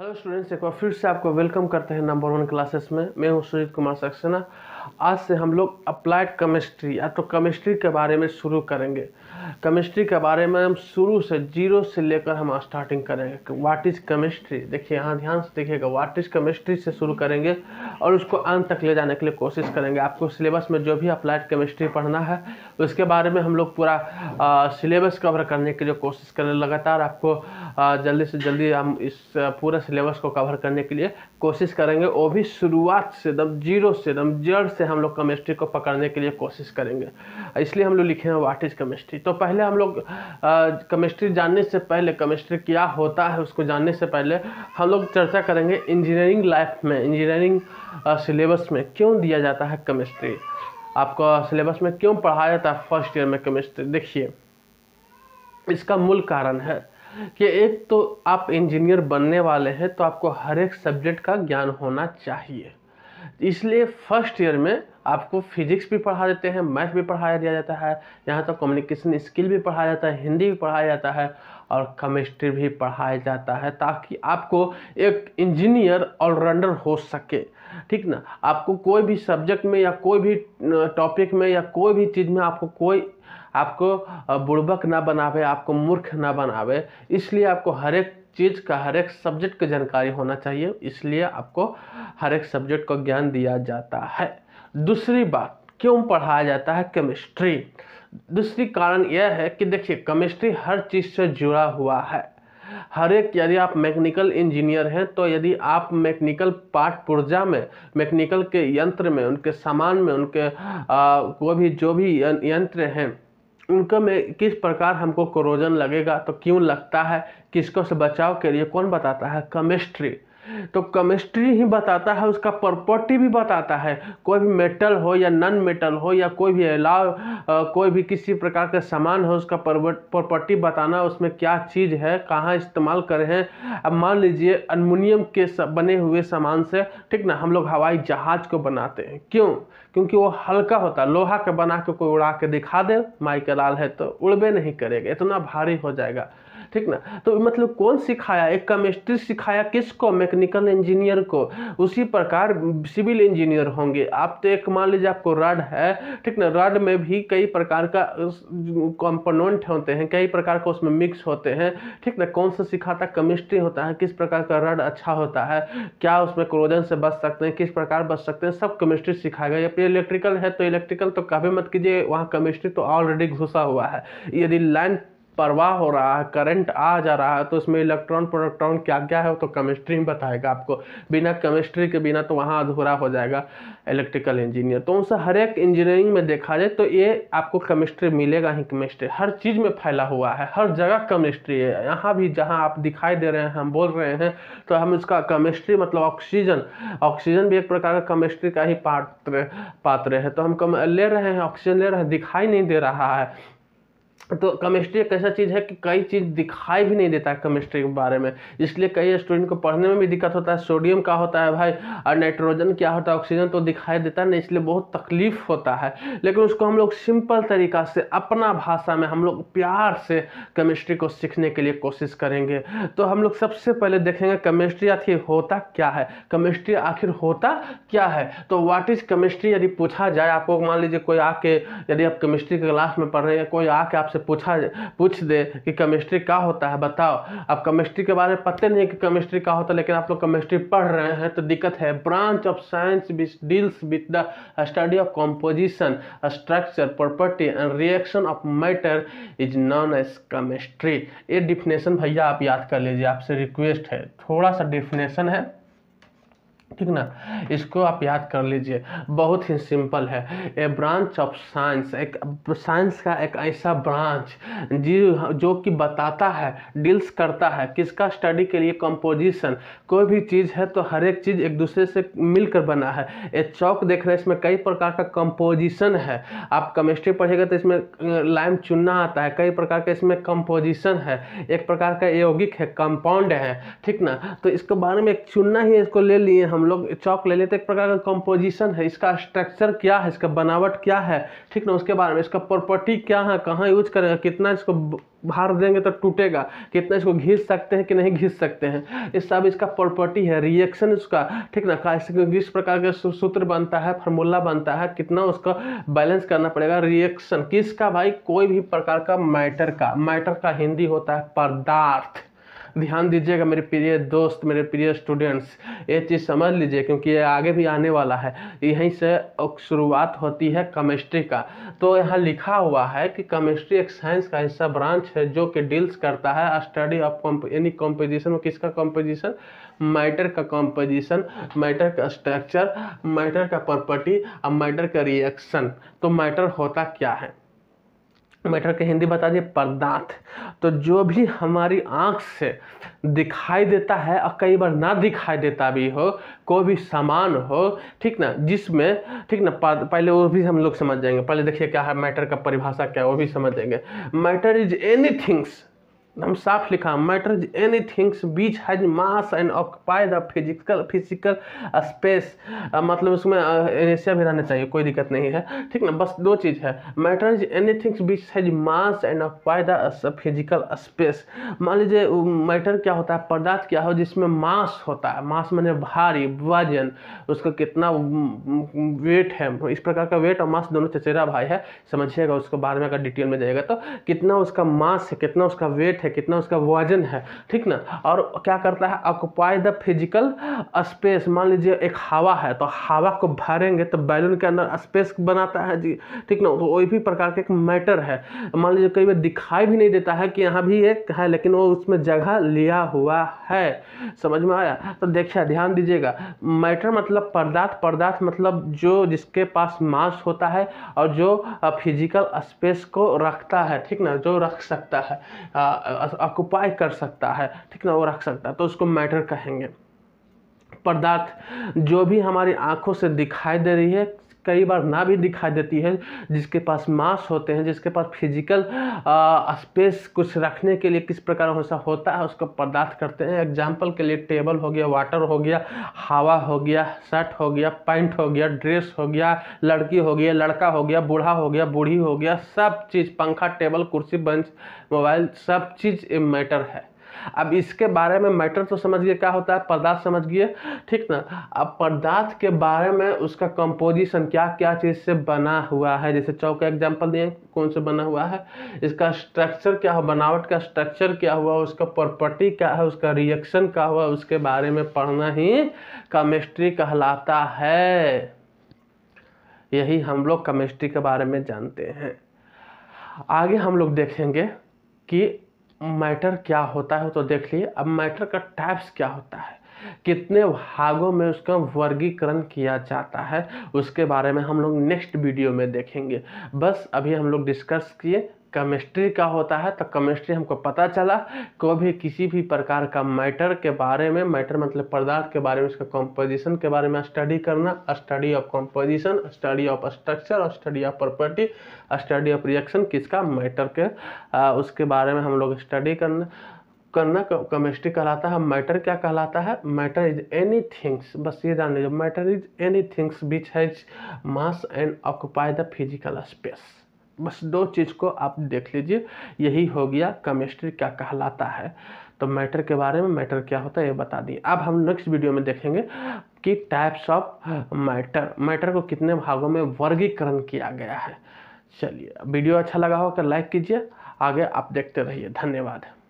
hello students एक बार फिर से आपको वेलकम करते हैं नंबर वन क्लासेस में मैं हूं सुजीत कुमार सक्सेना आज से हम लोग अप्लाइड केमिस्ट्री या तो केमिस्ट्री के बारे में शुरू करेंगे केमिस्ट्री के बारे में हम शुरू से जीरो से लेकर हम स्टार्टिंग करेंगे व्हाट इज़ केमिस्ट्री देखिए यहाँ ध्यान से देखिएगा व्हाट इज़ केमिस्ट्री से शुरू करेंगे और उसको अंत तक ले जाने के लिए कोशिश करेंगे आपको सिलेबस में जो भी अप्लाइड केमिस्ट्री पढ़ना है उसके बारे में हम लोग पूरा सिलेबस कवर करने के लिए कोशिश करें लगातार आपको आ, जल्दी से जल्दी हम इस पूरा सिलेबस को कवर करने के लिए कोशिश करेंगे वो भी शुरुआत से एकदम जीरो से एकदम जड़ से हम लोग केमिस्ट्री को पकड़ने के लिए कोशिश करेंगे इसलिए हम लोग लिखे हैं व्हाट इज़ केमिस्ट्री तो पहले हम लोग केमिस्ट्री जानने से पहले केमिस्ट्री क्या होता है उसको जानने से पहले हम लोग चर्चा करेंगे इंजीनियरिंग लाइफ में इंजीनियरिंग सिलेबस में क्यों दिया जाता है केमिस्ट्री आपको सिलेबस में क्यों पढ़ाया जाता है फर्स्ट ईयर में केमिस्ट्री देखिए इसका मूल कारण है कि एक तो आप इंजीनियर बनने वाले हैं तो आपको हर एक सब्जेक्ट का ज्ञान होना चाहिए इसलिए फर्स्ट ईयर में आपको फिजिक्स भी पढ़ा देते हैं मैथ भी पढ़ाया दिया जाता है यहाँ तक तो कम्युनिकेशन स्किल भी पढ़ाया जाता है हिंदी भी पढ़ाया जाता है और केमिस्ट्री भी पढ़ाया जाता है ताकि आपको एक इंजीनियर ऑलराउंडर हो सके ठीक ना आपको कोई भी सब्जेक्ट में या कोई भी टॉपिक में या कोई भी चीज़ में आपको कोई आपको बुड़बक ना बनावे आपको मूर्ख ना बनावे इसलिए आपको हर एक चीज़ का हर एक सब्जेक्ट की जानकारी होना चाहिए इसलिए आपको हर एक सब्जेक्ट का ज्ञान दिया जाता है दूसरी बात क्यों पढ़ाया जाता है केमिस्ट्री दूसरी कारण यह है कि देखिए केमिस्ट्री हर चीज़ से जुड़ा हुआ है हर एक यदि आप मैकेनिकल इंजीनियर हैं तो यदि आप मैकेनिकल पार्ट पुर्जा में मैकेनिकल के यंत्र में उनके सामान में उनके आ, वो भी जो भी यंत्र हैं उनके में किस प्रकार हमको क्रोजन लगेगा तो क्यों लगता है किसको से बचाव के लिए कौन बताता है केमिस्ट्री तो केमिस्ट्री ही बताता है उसका प्रॉपर्टी भी बताता है कोई भी मेटल हो या नॉन मेटल हो या कोई भी अलाव कोई भी किसी प्रकार का सामान हो उसका प्रॉपर्टी बताना उसमें क्या चीज़ है कहाँ इस्तेमाल करें हैं अब मान लीजिए अलमुनियम के बने हुए सामान से ठीक ना हम लोग हवाई जहाज़ को बनाते हैं क्यों क्योंकि वो हल्का होता है लोहा का बना के कोई उड़ा के दिखा दे माइकल लाल है तो उड़बे नहीं करेगा इतना भारी हो जाएगा ठीक ना तो मतलब कौन सिखाया एक केमिस्ट्री सिखाया किसको मैकेनिकल इंजीनियर को उसी प्रकार सिविल इंजीनियर होंगे आप तो एक मान लीजिए आपको रड है ठीक ना रड में भी कई प्रकार का कंपोनेंट होते हैं कई प्रकार का उसमें मिक्स होते हैं ठीक ना कौन सा सिखाता केमिस्ट्री होता है किस प्रकार का रड अच्छा होता है क्या उसमें क्रोजन से बच सकते हैं किस प्रकार बच सकते हैं सब केमिस्ट्री सिखाया गया फिर इलेक्ट्रिकल है तो इलेक्ट्रिकल तो कभी मत कीजिए वहाँ केमिस्ट्री तो ऑलरेडी घुसा हुआ है यदि लाइन प्रवाह हो रहा है करंट आ जा रहा है तो उसमें इलेक्ट्रॉन प्रोटॉन क्या क्या है तो केमिस्ट्री में बताएगा आपको बिना केमिस्ट्री के बिना तो वहाँ अधूरा हो जाएगा इलेक्ट्रिकल इंजीनियर तो उनसे हर एक इंजीनियरिंग में देखा जाए तो ये आपको केमिस्ट्री मिलेगा ही केमिस्ट्री हर चीज़ में फैला हुआ है हर जगह केमिस्ट्री है यहाँ भी जहाँ आप दिखाई दे रहे हैं हम बोल रहे हैं तो हम उसका केमिस्ट्री मतलब ऑक्सीजन ऑक्सीजन भी एक प्रकार का केमिस्ट्री का ही पात्र पात्र है तो हम कम ले रहे हैं ऑक्सीजन ले रहे हैं दिखाई नहीं दे रहा है तो केमिस्ट्री एक ऐसा चीज़ है कि कई चीज़ दिखाई भी नहीं देता है केमिस्ट्री के बारे में इसलिए कई स्टूडेंट को पढ़ने में भी दिक्कत होता है सोडियम का होता है भाई और नाइट्रोजन क्या होता है ऑक्सीजन तो दिखाई देता नहीं इसलिए बहुत तकलीफ़ होता है लेकिन उसको हम लोग सिंपल तरीका से अपना भाषा में हम लोग प्यार से केमिस्ट्री को सीखने के लिए कोशिश करेंगे तो हम लोग सबसे पहले देखेंगे केमिस्ट्री आखिर होता क्या है केमिस्ट्री आखिर होता क्या है तो वाट इज़ केमिस्ट्री यदि पूछा जाए आपको मान लीजिए कोई आके यदि आप केमिस्ट्री के क्लास में पढ़ रहे हैं कोई आके आपसे पूछा पूछ दे कि केमिस्ट्री क्या होता है बताओ अब केमिस्ट्री के बारे में पता नहीं है कि केमिस्ट्री क्या होता है लेकिन आप लोग केमिस्ट्री पढ़ रहे हैं तो दिक्कत है branch of science which deals with the study of composition structure property and reaction of matter is known as chemistry ये डिफिनेशन भैया आप याद कर लीजिए आपसे रिक्वेस्ट है थोड़ा सा डिफिनेशन है ठीक ना इसको आप याद कर लीजिए बहुत ही सिंपल है ए ब्रांच ऑफ साइंस एक साइंस का एक ऐसा ब्रांच जी जो कि बताता है डील्स करता है किसका स्टडी के लिए कंपोजिशन कोई भी चीज़ है तो हर एक चीज़ एक दूसरे से मिलकर बना है ए चौक देख रहे हैं इसमें कई प्रकार का कंपोजिशन है आप केमिस्ट्री पढ़ेगा तो इसमें लाइम चुनना आता है कई प्रकार का इसमें कंपोजिशन है एक प्रकार का यौगिक है कंपाउंड है ठीक ना तो इसके बारे में एक चुनना ही इसको ले लिए हम हम लोग चौक ले लेते एक प्रकार का कंपोजिशन है इसका स्ट्रक्चर क्या है इसका बनावट क्या है ठीक ना उसके बारे में इसका प्रॉपर्टी क्या है कहाँ यूज करेगा कितना इसको भार देंगे तो टूटेगा कितना इसको घिस सकते हैं कि नहीं घिस सकते हैं इस सब इसका प्रॉपर्टी है रिएक्शन उसका ठीक ना किस प्रकार का सूत्र बनता है फार्मूला बनता है कितना उसका बैलेंस करना पड़ेगा रिएक्शन किसका भाई कोई भी प्रकार का मैटर का मैटर का हिंदी होता है पदार्थ ध्यान दीजिएगा मेरे प्रिय दोस्त मेरे प्रिय स्टूडेंट्स ये चीज़ समझ लीजिए क्योंकि ये आगे भी आने वाला है यहीं से शुरुआत होती है केमिस्ट्री का तो यहाँ लिखा हुआ है कि केमिस्ट्री एक साइंस का हिस्सा ब्रांच है जो कि डील्स करता है स्टडी ऑफ यानी कॉम्पोजिशन में किसका कॉम्पोजिशन मैटर का कॉम्पोजिशन मैटर का स्ट्रक्चर मैटर का प्रॉपर्टी और मैटर का रिएक्शन तो मैटर होता क्या है मैटर के हिंदी बता दिए पदार्थ तो जो भी हमारी आँख से दिखाई देता है और कई बार ना दिखाई देता भी हो कोई भी सामान हो ठीक ना जिसमें ठीक ना पहले वो भी हम लोग समझ जाएंगे पहले देखिए क्या है मैटर का परिभाषा क्या है वो भी समझ जाएंगे मैटर इज एनी थिंग्स एकदम साफ लिखा matter any things which has mass and occupy the physical physical space मतलब उसमें uh, एनेशिया भी रहना चाहिए कोई दिक्कत नहीं है ठीक ना बस दो चीज़ है is any things which has mass and occupy the physical space मान लीजिए मैटर क्या होता है पदार्थ क्या हो जिसमें मास होता है मास मैंने भारी वजन उसका कितना वेट है इस प्रकार का वेट और मास दोनों चचेरा भाई है समझिएगा उसको बाद में अगर डिटेल में जाएगा तो कितना उसका मास है कितना उसका वेट है कितना उसका वजन है ठीक ना और क्या करता है ऑक्यूपाई द फिजिकल स्पेस मान लीजिए एक हवा है तो हवा को भरेंगे तो बैलून के अंदर स्पेस बनाता है जी ठीक ना तो वही भी प्रकार का एक मैटर है मान लीजिए कई बार दिखाई भी नहीं देता है कि यहाँ भी एक है लेकिन वो उसमें जगह लिया हुआ है समझ में आया तो देखिए ध्यान दीजिएगा मैटर मतलब पदार्थ पदार्थ मतलब जो जिसके पास मास होता है और जो फिजिकल स्पेस को रखता है ठीक ना जो रख सकता है आ, ऑक्यूपाई कर सकता है ठीक ना वो रख सकता है तो उसको मैटर कहेंगे पदार्थ जो भी हमारी आंखों से दिखाई दे रही है कई बार ना भी दिखाई देती है जिसके पास मांस होते हैं जिसके पास फिजिकल स्पेस कुछ रखने के लिए किस प्रकार वैसा होता है उसको पदार्थ करते हैं एग्जाम्पल के लिए टेबल हो गया वाटर हो गया हवा हो गया शर्ट हो गया पैंट हो गया ड्रेस हो गया लड़की हो गया लड़का हो गया बूढ़ा हो गया बूढ़ी हो गया सब चीज़ पंखा टेबल कुर्सी बंच मोबाइल सब चीज़ मैटर है अब इसके बारे में मैटर तो समझिए क्या होता है पदार्थ समझिए ठीक ना अब पदार्थ के बारे में उसका कंपोजिशन क्या क्या चीज़ से बना हुआ है जैसे चौक का एग्जाम्पल दिए कौन से बना हुआ है इसका स्ट्रक्चर क्या हो बनावट का स्ट्रक्चर क्या हुआ उसका प्रॉपर्टी क्या है उसका रिएक्शन क्या हुआ उसके बारे में पढ़ना ही केमिस्ट्री कहलाता है यही हम लोग केमिस्ट्री के बारे में जानते हैं आगे हम लोग देखेंगे कि मैटर क्या होता है तो देख लिए अब मैटर का टाइप्स क्या होता है कितने भागों में उसका वर्गीकरण किया जाता है उसके बारे में हम लोग नेक्स्ट वीडियो में देखेंगे बस अभी हम लोग डिस्कस किए केमिस्ट्री का होता है तो केमिस्ट्री हमको पता चला को भी किसी भी प्रकार का मैटर के बारे में मैटर मतलब पदार्थ के बारे में उसका कॉम्पोजिशन के बारे में स्टडी करना study of composition study of structure और study of property study of reaction किसका मैटर के आ, उसके बारे में हम लोग स्टडी करना करना केमिस्ट्री कहलाता है मैटर क्या कहलाता है मैटर इज एनी थिंग्स बस ये जान लीजिए matter is any things which has mass and occupy the physical space बस दो चीज़ को आप देख लीजिए यही हो गया केमिस्ट्री क्या कहलाता है तो मैटर के बारे में मैटर क्या होता है ये बता दिए अब हम नेक्स्ट वीडियो में देखेंगे कि टाइप्स ऑफ मैटर मैटर को कितने भागों में वर्गीकरण किया गया है चलिए वीडियो अच्छा लगा हो तो लाइक कीजिए आगे आप देखते रहिए धन्यवाद